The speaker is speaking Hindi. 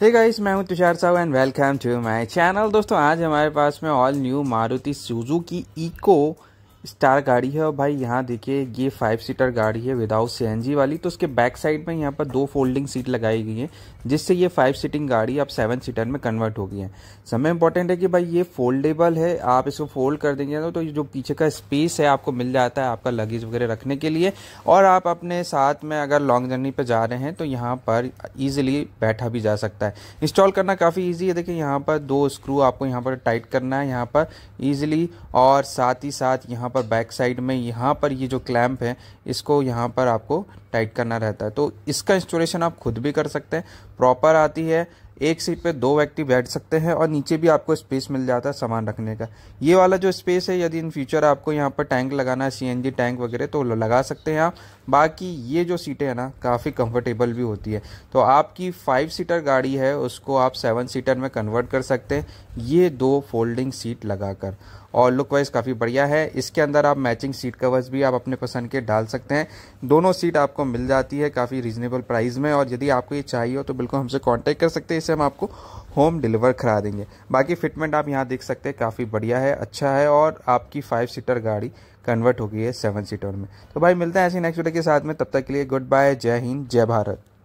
ठीक है इस मैं हूं Tushar Sahu and welcome to my channel दोस्तों आज हमारे पास में all new Maruti Suzuki Eeco Star गाड़ी है और भाई यहाँ देखिए ये फाइव सीटर गाड़ी है विदाउट सी वाली तो उसके बैक साइड में यहाँ पर दो फोल्डिंग सीट लगाई गई है जिससे ये फाइव सीटिंग गाड़ी अब सेवन सीटर में कन्वर्ट हो गई है समय इंपॉर्टेंट है कि भाई ये फोल्डेबल है आप इसको फोल्ड कर देंगे तो जो पीछे का स्पेस है आपको मिल जाता है आपका लगेज वगैरह रखने के लिए और आप अपने साथ में अगर लॉन्ग जर्नी पर जा रहे हैं तो यहाँ पर ईजिली बैठा भी जा सकता है इंस्टॉल करना काफ़ी ईजी है देखिए यहाँ पर दो स्क्रू आपको यहाँ पर टाइट करना है यहाँ पर ईजिली और साथ ही साथ यहाँ पर बैक साइड में यहाँ पर ये जो क्लैम्प है इसको यहाँ पर आपको टाइट करना रहता है तो इसका इंस्टॉलेशन आप खुद भी कर सकते हैं प्रॉपर आती है एक सीट पे दो व्यक्ति बैठ सकते हैं और नीचे भी आपको स्पेस मिल जाता है सामान रखने का ये वाला जो स्पेस है यदि इन फ्यूचर आपको यहाँ पर टैंक लगाना है सीएनजी टैंक वगैरह तो लगा सकते हैं आप बाकी ये जो सीटें हैं ना काफ़ी कंफर्टेबल भी होती है तो आपकी फाइव सीटर गाड़ी है उसको आप सेवन सीटर में कन्वर्ट कर सकते हैं ये दो फोल्डिंग सीट लगाकर और लुक वाइज काफ़ी बढ़िया है इसके अंदर आप मैचिंग सीट कवर्स भी आप अपने पसंद के डाल सकते हैं दोनों सीट आपको मिल जाती है काफ़ी रीजनेबल प्राइस में और यदि आपको ये चाहिए हो तो बिल्कुल हमसे कांटेक्ट कर सकते हैं से हम आपको होम डिलीवर करा देंगे बाकी फिटमेंट आप यहाँ देख सकते हैं काफ़ी बढ़िया है अच्छा है और आपकी फाइव सीटर गाड़ी कन्वर्ट हो गई है सेवन सीटर में तो भाई मिलते हैं ऐसे नेक्स्ट वीडियो के साथ में तब तक के लिए गुड बाय जय हिंद जय भारत